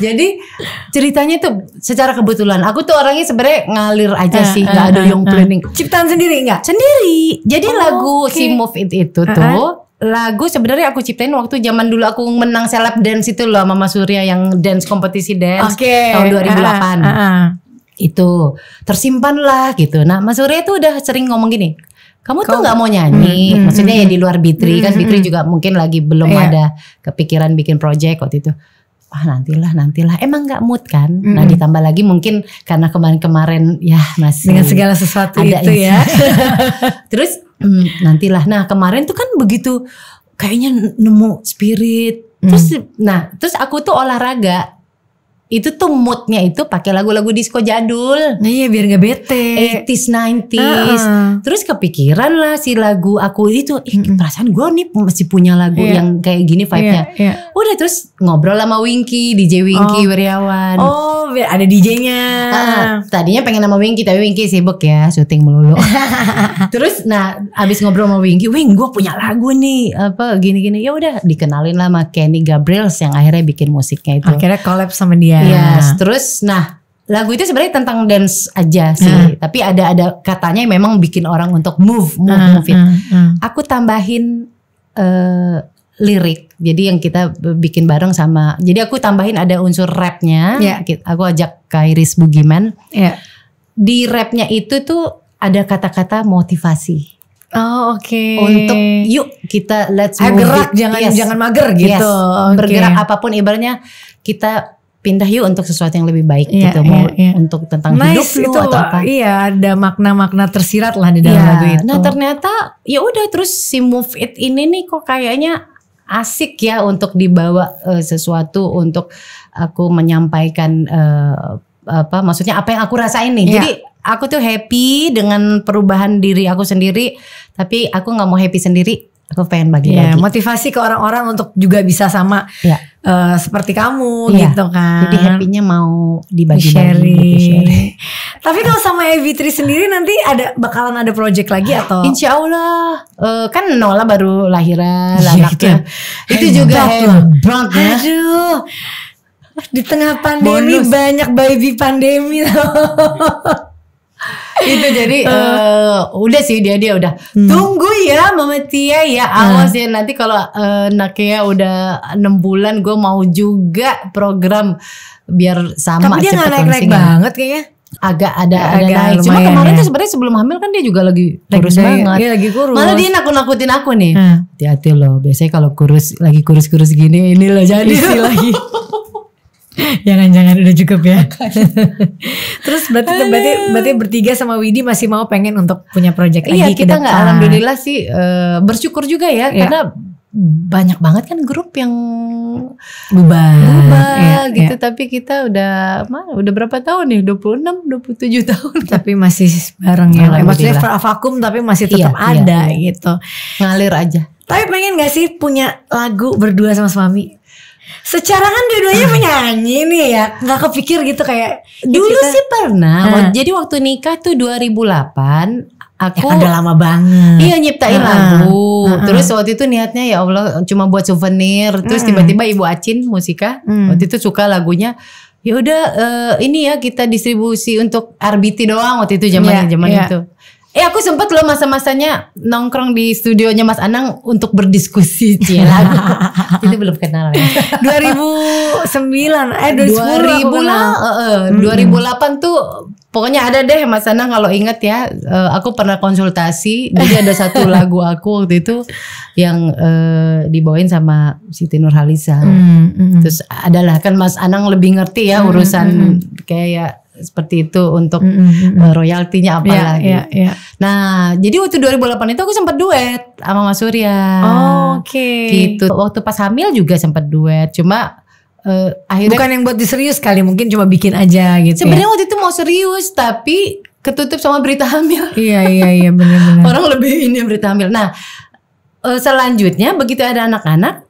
Jadi ceritanya itu secara kebetulan. Aku tuh orangnya sebenarnya ngalir aja eh, sih, eh, nggak uh, ada uh, yang planning. Ciptaan sendiri nggak? Sendiri. Jadi oh, lagu okay. si Move It itu tuh uh lagu sebenarnya aku ciptain waktu zaman dulu aku menang seleb dance itu loh Mama Surya yang dance kompetisi dance okay. tahun 2008. Uh, uh, uh. Itu tersimpan lah gitu. Nah, Mas Surya itu udah sering ngomong gini, kamu Kau, tuh gak mau nyanyi, mm, mm, maksudnya mm, ya hmm. di luar Bitri mm, kan hmm, hmm, Bitri mm, juga mungkin lagi belum iya. ada kepikiran bikin project waktu itu wah nantilah nantilah emang nggak mood kan mm. nah ditambah lagi mungkin karena kemarin-kemarin ya masih dengan segala sesuatu ada itu ya (laughs) terus mm, nantilah nah kemarin tuh kan begitu kayaknya nemu spirit mm. terus nah terus aku tuh olahraga itu tuh moodnya itu pakai lagu-lagu disco jadul. Nah, iya biar nggak bete. 80s 90s. Uh, uh. Terus kepikiran lah si lagu aku itu ih mm -hmm. perasaan gue nih masih punya lagu yeah. yang kayak gini vibe-nya. Yeah, yeah. Udah terus ngobrol sama Winky, DJ Winky oh. Wiryawan. Oh, biar ada DJ-nya. Uh, tadinya pengen sama Winky tapi Winky sibuk ya syuting melulu. (laughs) Terus nah abis ngobrol sama Winky, Wing gue punya lagu nih apa gini-gini. Ya udah dikenalin lah sama Kenny Gabriels yang akhirnya bikin musiknya itu. Akhirnya collab sama dia. Yes. Terus nah lagu itu sebenarnya tentang dance aja sih, uh. tapi ada ada katanya yang memang bikin orang untuk move, move, uh, move it. Uh, uh. Aku tambahin uh, lirik. Jadi yang kita bikin bareng sama. Jadi aku tambahin ada unsur rapnya. Yeah. Aku ajak Kairis Bugiman. Yeah. Di rapnya itu tuh ada kata-kata motivasi. Oh oke. Okay. Untuk yuk kita let's move. gerak it. jangan yes. jangan mager gitu. Yes. Okay. Bergerak apapun ibaratnya kita pindah yuk untuk sesuatu yang lebih baik yeah, gitu yeah, yeah. untuk tentang nice, hidup itu, atau apa iya ada makna-makna tersirat lah di dalam yeah. lagu itu nah ternyata ya udah terus si move it ini nih kok kayaknya asik ya untuk dibawa uh, sesuatu untuk aku menyampaikan uh, apa maksudnya apa yang aku rasain nih. Yeah. Jadi aku tuh happy dengan perubahan diri aku sendiri, tapi aku nggak mau happy sendiri. Aku pengen bagi Yeah, motivasi ke orang-orang untuk juga bisa sama yeah. Iya. uh, seperti kamu yeah. gitu kan. Jadi happy-nya mau dibagi-bagi. Gitu, sharing. Tapi kalau sama Evitri sendiri nanti ada bakalan ada project lagi atau? Insya Allah uh, kan Nola baru lahiran iya, anaknya. Itu, ya. itu juga hebat ya. Aduh. Di tengah pandemi Bonus. banyak baby pandemi loh. (laughs) itu jadi uh, udah sih dia dia udah hmm. tunggu ya Mama Tia ya awas hmm. ya nanti kalau uh, Nakia udah enam bulan gue mau juga program biar sama tapi dia nggak naik naik banget kayaknya agak ada ya, ada naik. Cuma kemarin ya. tuh sebenarnya sebelum hamil kan dia juga lagi kurus lagi, iya, banget. Iya lagi kurus. Malah dia nakut-nakutin aku nih. Hati-hati hmm. loh. Biasanya kalau kurus lagi kurus-kurus gini ini loh jadi (laughs) sih lagi. Jangan-jangan udah cukup ya. (laughs) Terus berarti berarti berarti bertiga sama Widi masih mau pengen untuk punya project iya, lagi iya, kita Iya, kita nggak alhamdulillah sih uh, bersyukur juga ya, ya. karena banyak banget kan grup yang bubar, bubar ya, gitu ya. tapi kita udah mana udah berapa tahun nih 26 27 tahun (laughs) tapi masih bareng ya eh, maksudnya vakum tapi masih iya, tetap iya, ada iya, gitu ngalir aja tapi pengen gak sih punya lagu berdua sama suami Secara kan dua-duanya (laughs) menyanyi nih ya Gak kepikir gitu kayak Dulu ya kita, sih pernah nah. Jadi waktu nikah tuh 2008 aku ya, udah lama banget. Iya nyiptain uh, lagu. Uh, uh. Terus waktu itu niatnya ya Allah cuma buat souvenir. Terus tiba-tiba -uh. Ibu Acin musika -uh. Mm. waktu itu suka lagunya. Ya udah uh, ini ya kita distribusi untuk RBT doang waktu itu zaman yeah, zaman yeah. itu. Eh aku sempet loh masa-masanya nongkrong di studionya Mas Anang untuk berdiskusi cie (laughs) lagu. itu belum (laughs) eh, kenal. Ya. 2009 eh 2010 2000 lah, uh, uh, hmm. 2008 tuh Pokoknya ada deh Mas Anang kalau inget ya, eh, aku pernah konsultasi. jadi ada satu (laughs) lagu aku waktu itu yang uh, dibawain sama Siti Nurhaliza. Mm, mm. Terus adalah kan Mas Anang lebih ngerti ya hmm, hmm, urusan mm, mm. kayak seperti itu untuk mm -hmm. uh, royaltinya apa yeah, lagi. Yeah, yeah. Nah, jadi waktu 2008 itu aku sempat duet sama Mas Surya. Oh, Oke. Okay. Gitu. Waktu pas hamil juga sempat duet, cuma uh, akhirnya bukan yang buat diserius kali mungkin cuma bikin aja gitu. Ya. Sebenarnya ya. waktu itu mau serius tapi ketutup sama berita hamil. iya iya iya benar-benar. (laughs) Orang lebih ini berita hamil. Nah uh, selanjutnya begitu ada anak-anak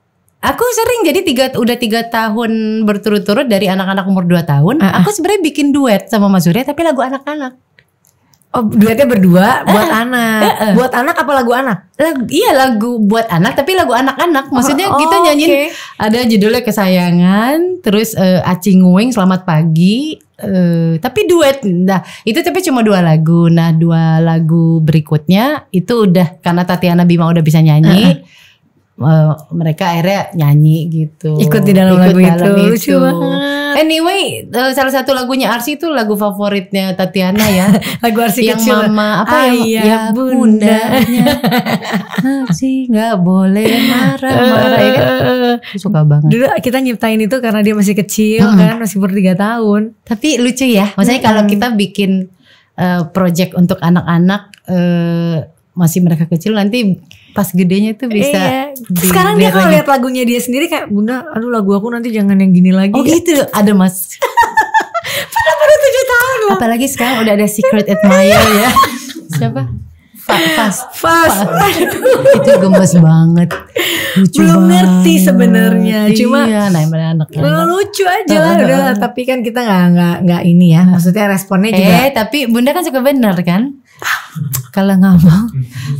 Aku sering jadi tiga udah tiga tahun berturut-turut dari anak-anak umur 2 tahun. Uh -uh. Aku sebenarnya bikin duet sama Mas Surya tapi lagu anak-anak. Oh, duetnya berdua buat ah, anak. Uh, uh. Buat anak apa lagu anak? Lagu, iya lagu buat anak tapi lagu anak-anak. Maksudnya oh, kita oh, nyanyiin okay. ada judulnya kesayangan, terus uh, Acinguing selamat pagi. Uh, tapi duet. Nah, itu tapi cuma dua lagu. Nah, dua lagu berikutnya itu udah karena Tatiana Bima udah bisa nyanyi. Uh -uh Eh, mereka akhirnya nyanyi gitu ikut di dalam ikut lagu dalam itu, itu. lucu banget anyway eh, salah satu lagunya Arsi itu lagu favoritnya Tatiana ya (laughs) lagu Arsi yang kecil mama apa Ayah, yang ya bundanya (laughs) Arsi nggak boleh marah-marah ya kan suka banget dulu kita nyiptain itu karena dia masih kecil hmm. kan masih tiga tahun tapi lucu ya maksudnya hmm. kalau kita bikin uh, project untuk anak-anak uh, masih mereka kecil nanti pas gedenya tuh bisa. Iya. Sekarang dia kalau lihat lagunya dia sendiri kayak bunda, aduh lagu aku nanti jangan yang gini lagi. Oh gitu, ada mas. (laughs) Pada baru tujuh tahun loh. Apalagi sekarang udah ada secret admirer ya. (laughs) Siapa? Fas, fas, itu gemes banget. Lucu belum banget. ngerti sebenarnya, iya, cuma iya, nah, anak -anak. Ya. lucu aja nah, lah, nah, udah. Nah. Tapi kan kita nggak nggak nggak ini ya, maksudnya responnya eh, juga. Eh, tapi bunda kan suka bener kan? (laughs) kalau ngomong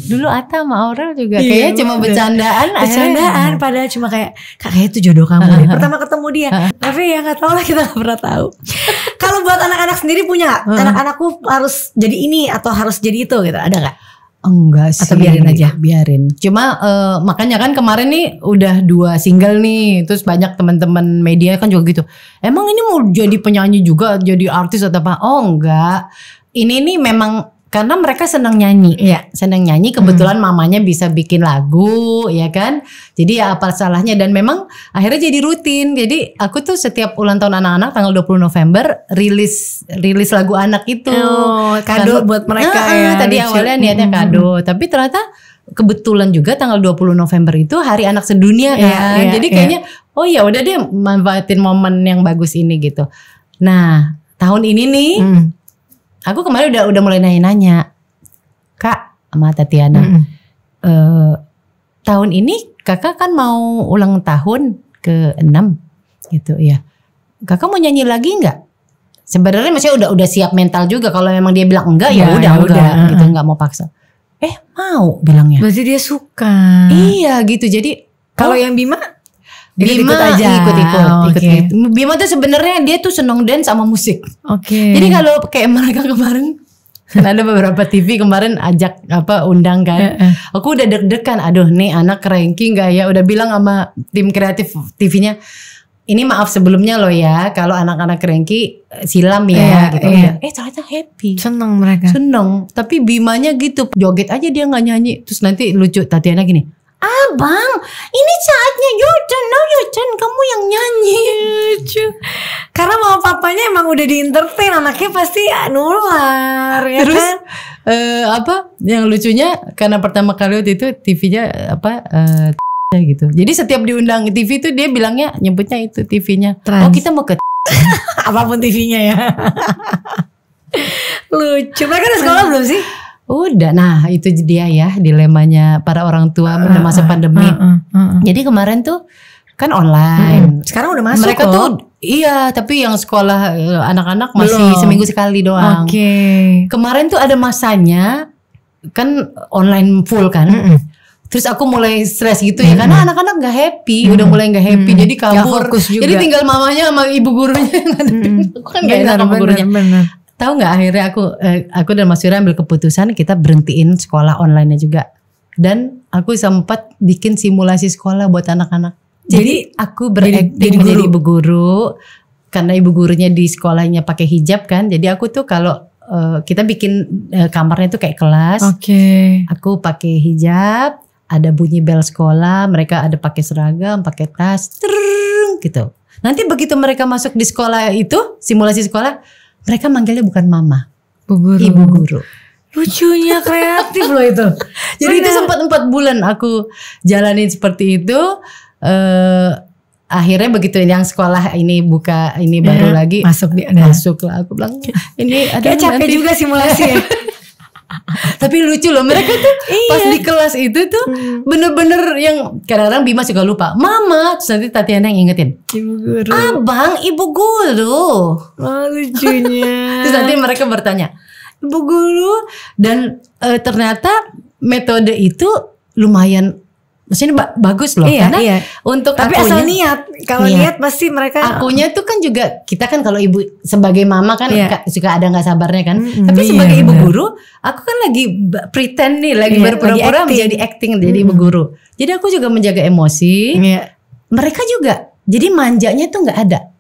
dulu Ata sama Aurel juga iya, kayaknya cuma bercandaan bercandaan padahal cuma kayak kayak itu jodoh kamu deh. pertama ketemu dia (laughs) tapi ya nggak tahu lah kita gak pernah tahu (laughs) kalau buat anak-anak sendiri punya anak-anakku harus jadi ini atau harus jadi itu gitu ada nggak Enggak sih. Atau biarin aja. Biarin. Cuma uh, makanya kan kemarin nih udah dua single nih, terus banyak teman-teman media kan juga gitu. Emang ini mau jadi penyanyi juga, jadi artis atau apa? Oh enggak. Ini nih memang karena mereka senang nyanyi ya senang nyanyi kebetulan hmm. mamanya bisa bikin lagu ya kan jadi ya apa salahnya dan memang akhirnya jadi rutin jadi aku tuh setiap ulang tahun anak-anak tanggal 20 November rilis rilis lagu anak itu oh, kado kan, buat mereka nah, ya tadi lucu. awalnya niatnya hmm. kado hmm. tapi ternyata kebetulan juga tanggal 20 November itu hari anak sedunia iya, kan. Yeah, yeah, Jadi iya. kayaknya oh ya udah deh manfaatin momen yang bagus ini gitu. Nah, tahun ini nih hmm aku kemarin udah udah mulai nanya-nanya kak sama Tatiana mm -hmm. uh, tahun ini kakak kan mau ulang tahun ke enam gitu ya kakak mau nyanyi lagi nggak sebenarnya maksudnya udah udah siap mental juga kalau memang dia bilang enggak ya, ya udah ya enggak udah. gitu nggak mau paksa eh mau bilangnya berarti dia suka iya gitu jadi kalau oh. yang Bima Bima ikut aja. Ah, ikut ikut. Oh, ikut, okay. ikut. Gitu. Bima tuh sebenarnya dia tuh seneng dance sama musik. Oke. Okay. Jadi kalau kayak mereka kemarin kan ada beberapa TV kemarin ajak apa undang kan. Eh, eh. Aku udah deg-degan. Aduh nih anak ranking gak ya. Udah bilang sama tim kreatif TV-nya. Ini maaf sebelumnya loh ya, kalau anak-anak kerenki eh, silam ya, iya, gitu. Iya. Eh ternyata happy, seneng mereka, seneng. Tapi Bimanya gitu, joget aja dia nggak nyanyi. Terus nanti lucu Tatiana gini, Abang, ah, ini saatnya now no turn, kamu yang nyanyi. Iya, karena mama papanya emang udah di entertain, anaknya pasti ah, nular, ya Terus, kan? Uh, apa yang lucunya karena pertama kali waktu itu TV-nya apa uh, gitu. Jadi setiap diundang TV itu dia bilangnya nyebutnya itu TV-nya. Oh kita mau ke (laughs) apapun TV-nya ya. Lucu. Mereka udah sekolah belum sih? Udah, nah itu dia ya dilemanya para orang tua ah, pada masa ah, pandemi. Uh, uh, uh, Jadi kemarin tuh kan online. Hmm. Sekarang udah masuk Mereka kok. tuh iya, tapi yang sekolah eh, anak-anak masih Belum. seminggu sekali doang. Oke. Okay. Kemarin tuh ada masanya kan online full kan. Mm -mm. Terus aku mulai stres gitu ya mm -hmm. karena anak-anak gak happy, mm -hmm. udah mulai gak happy, mm -hmm. jadi kabur. Ya, Jadi tinggal mamanya sama ibu gurunya. Mm (laughs) -hmm. kan gak enak sama bener, gurunya. Tahu nggak akhirnya aku eh, aku dan Mas Yura ambil keputusan kita berhentiin sekolah onlinenya juga. Dan aku sempat bikin simulasi sekolah buat anak-anak. Jadi, jadi aku berakting jadi, eh, jadi menjadi ibu guru karena ibu gurunya di sekolahnya pakai hijab kan. Jadi aku tuh kalau uh, kita bikin uh, kamarnya tuh kayak kelas. Okay. Aku pakai hijab, ada bunyi bel sekolah, mereka ada pakai seragam, pakai tas, terung gitu. Nanti begitu mereka masuk di sekolah itu, simulasi sekolah, mereka manggilnya bukan mama, Bu guru. ibu guru. Lucunya kreatif loh itu. (laughs) Jadi Bener. itu sempat empat bulan aku jalanin seperti itu. Uh, akhirnya begitu yang sekolah ini buka ini ya, baru lagi masuk di, masuk lah aku bilang ini ada capek nanti. juga simulasi ya. (laughs) Tapi lucu loh mereka tuh iya. pas di kelas itu tuh hmm. bener-bener yang kadang-kadang Bima juga lupa. Mama terus nanti Tatiana yang ingetin. Ibu guru. Abang, ibu guru. Wah lucunya. (laughs) terus nanti mereka bertanya, ibu guru dan e, ternyata metode itu lumayan Maksudnya ba bagus loh iya, karena iya. untuk tapi akunya, asal niat kalau iya. niat pasti mereka akunya tuh kan juga kita kan kalau ibu sebagai mama kan iya. suka ada nggak sabarnya kan mm -hmm. tapi iya, sebagai iya, ibu bener. guru aku kan lagi pretend nih lagi iya, berpura-pura menjadi acting jadi mm -hmm. ibu guru jadi aku juga menjaga emosi iya. mereka juga jadi manjanya tuh nggak ada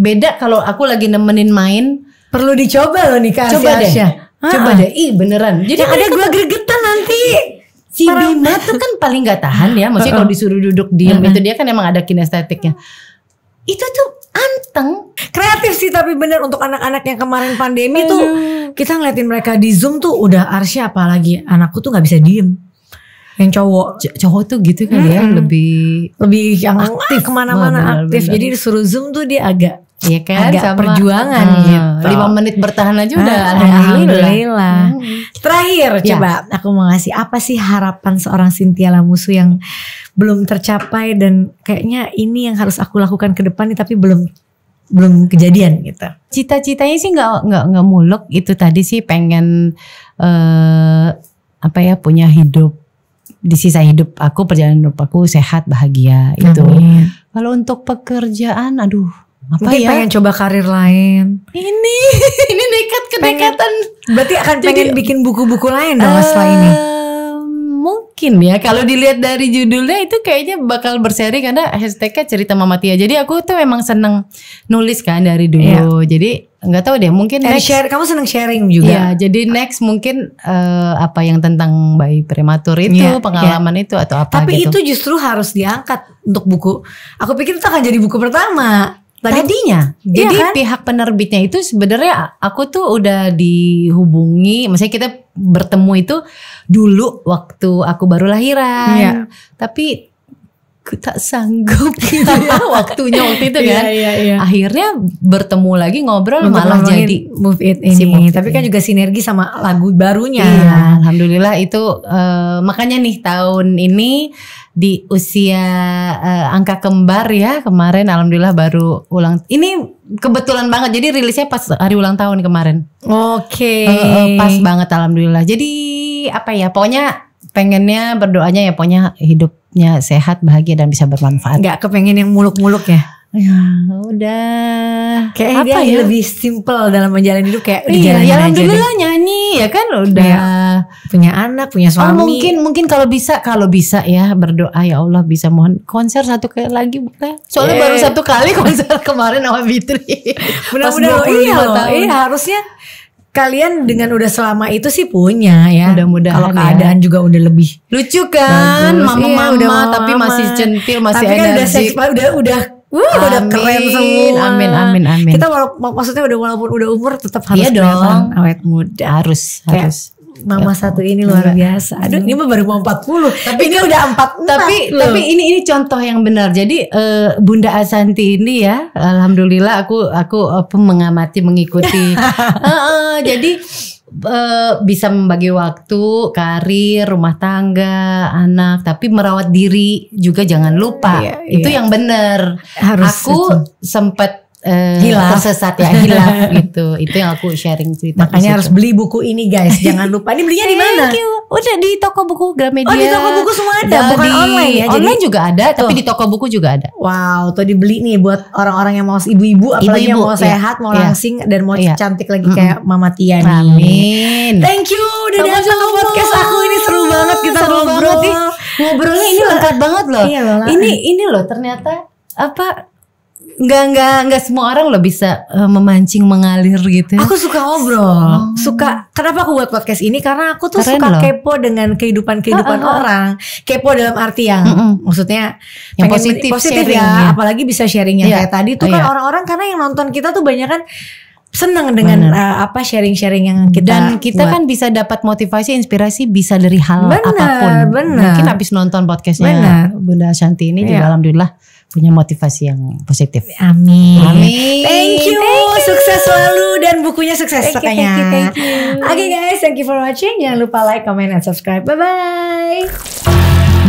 beda kalau aku lagi nemenin main perlu dicoba loh nih Kak coba Asya. deh Coba ah. deh, ih beneran. Jadi ya ada gue gregetan nanti Si Parang. Bima tuh kan paling gak tahan ya. Maksudnya kalau disuruh duduk diam itu dia kan emang ada kinestetiknya. Itu tuh anteng. Kreatif sih tapi bener untuk anak-anak yang kemarin pandemi Aduh. tuh kita ngeliatin mereka di Zoom tuh udah Arsya apalagi anakku tuh nggak bisa diem. Yang cowok, C cowok tuh gitu kan hmm. ya lebih lebih yang aktif kemana-mana aktif. Bener. Jadi disuruh Zoom tuh dia agak Iya kan? Agak sama, perjuangan hmm, gitu. Lima menit bertahan aja udah ah, alhamdulillah. alhamdulillah. Hmm. Terakhir ya. coba aku mau ngasih apa sih harapan seorang Cynthia Lamusu yang belum tercapai dan kayaknya ini yang harus aku lakukan ke depan nih tapi belum belum kejadian gitu. Cita-citanya sih gak, nggak gak muluk itu tadi sih pengen eh, apa ya punya hidup di sisa hidup aku perjalanan hidup aku sehat bahagia itu. Kalau untuk pekerjaan aduh apa Mungkin ya? pengen coba karir lain. Ini, (laughs) ini nekat kedekatan. Pengen, berarti akan Jadi, pengen bikin buku-buku lain dong uh, setelah ini. Mungkin ya, kalau dilihat dari judulnya itu kayaknya bakal berseri karena hashtagnya cerita Mama Tia. Jadi aku tuh memang seneng nulis kan dari dulu. Iya. Jadi nggak tahu deh mungkin next share, kamu seneng sharing juga ya jadi next mungkin uh, apa yang tentang bayi prematur itu yeah, pengalaman yeah. itu atau apa tapi gitu. itu justru harus diangkat untuk buku aku pikir itu akan jadi buku pertama tadinya. Iya jadi kan? pihak penerbitnya itu sebenarnya aku tuh udah dihubungi, maksudnya kita bertemu itu dulu waktu aku baru lahiran. Iya. Tapi aku tak sanggup (laughs) gitu ya, waktunya waktu itu (laughs) iya, kan. Iya, iya, yeah. Akhirnya bertemu lagi ngobrol Untuk malah jadi move it ini. Si move Tapi kan ini. juga sinergi sama lagu barunya. Iya, alhamdulillah itu uh, makanya nih tahun ini di usia uh, angka kembar ya kemarin alhamdulillah baru ulang. Ini kebetulan banget jadi rilisnya pas hari ulang tahun kemarin. Oke. Okay. Uh, eh, uh, pas banget alhamdulillah. Jadi apa ya pokoknya pengennya berdoanya ya pokoknya hidupnya sehat, bahagia dan bisa bermanfaat. nggak kepengen yang muluk-muluk ya? Ya udah. Kayak apa dia ya? lebih simple dalam menjalani hidup kayak iya, ya alhamdulillah nyanyi ya kan udah ya, punya anak, punya oh, suami. Oh, mungkin mungkin kalau bisa kalau bisa ya berdoa ya Allah bisa mohon konser satu kali lagi bukan Soalnya yeah. baru eh. satu kali (laughs) konser kemarin sama Fitri. Mudah-mudahan iya, iya harusnya kalian dengan udah selama itu sih punya ya. Mudah-mudahan kalau ya. keadaan ya. juga udah lebih lucu kan, mama-mama iya, udah mama, tapi masih centil, masih tapi energi. kan udah seksi, udah udah Wah, amin, udah keren semua. Amin, amin, amin. Kita walaupun maksudnya udah walaupun udah umur tetap harus iya dong. awet muda. Harus, Kayak harus. Mama satu ini luar biasa. Aduh, ini mah baru mau 40, tapi ini kan udah 4 Tapi loh. tapi ini ini contoh yang benar. Jadi uh, Bunda Asanti ini ya, alhamdulillah aku aku apa mengamati, mengikuti. uh, (laughs) uh, jadi uh, bisa membagi waktu, karir, rumah tangga, anak, tapi merawat diri juga jangan lupa. Iya, Itu iya. yang benar. Harus aku sempat uh, hilaf. tersesat ya hilaf (laughs) gitu. Itu yang aku sharing cerita. Makanya harus beli buku ini guys. (laughs) Jangan lupa. Ini belinya di mana? Udah di toko buku Gramedia. Oh di toko buku semua ada, Udah, bukan di, online ya. Online jadi, juga ada, tuh. tapi di toko buku juga ada. Wow, tuh dibeli nih buat orang-orang yang mau ibu-ibu, apalagi ibu -ibu, yang mau ya. sehat, iya. mau ya. langsing dan mau ya. cantik lagi mm hmm kayak Mama Tia nih. Amin. Thank you udah datang ke podcast aku ini seru banget kita seru ngobrol. Banget. Ngobrolnya ini lengkap banget loh. Iya loh. Ini ini loh ternyata apa nggak nggak nggak semua orang lo bisa uh, memancing mengalir gitu. Ya. Aku suka ngobrol, oh. suka. Kenapa aku buat podcast ini? Karena aku tuh Keren suka loh. kepo dengan kehidupan kehidupan oh, oh. Ah, ah. orang. Kepo dalam arti yang, mm -mm. maksudnya yang positif, positif sharing, ya. ya. Apalagi bisa sharing yang yeah. kayak tadi tuh oh, kan iya. orang-orang yeah. karena yang nonton kita tuh banyak kan senang dengan uh, apa sharing-sharing yang kita dan kita buat. kan bisa dapat motivasi inspirasi bisa dari hal bener, apapun bener. mungkin habis nonton podcastnya bener. Bunda Shanti ini yeah. juga iya. alhamdulillah punya motivasi yang positif. Amin. Amin. Thank you. Thank you. Sukses selalu dan bukunya sukses thank you, thank Oke okay guys, thank you for watching. Jangan lupa like, comment, and subscribe. Bye bye.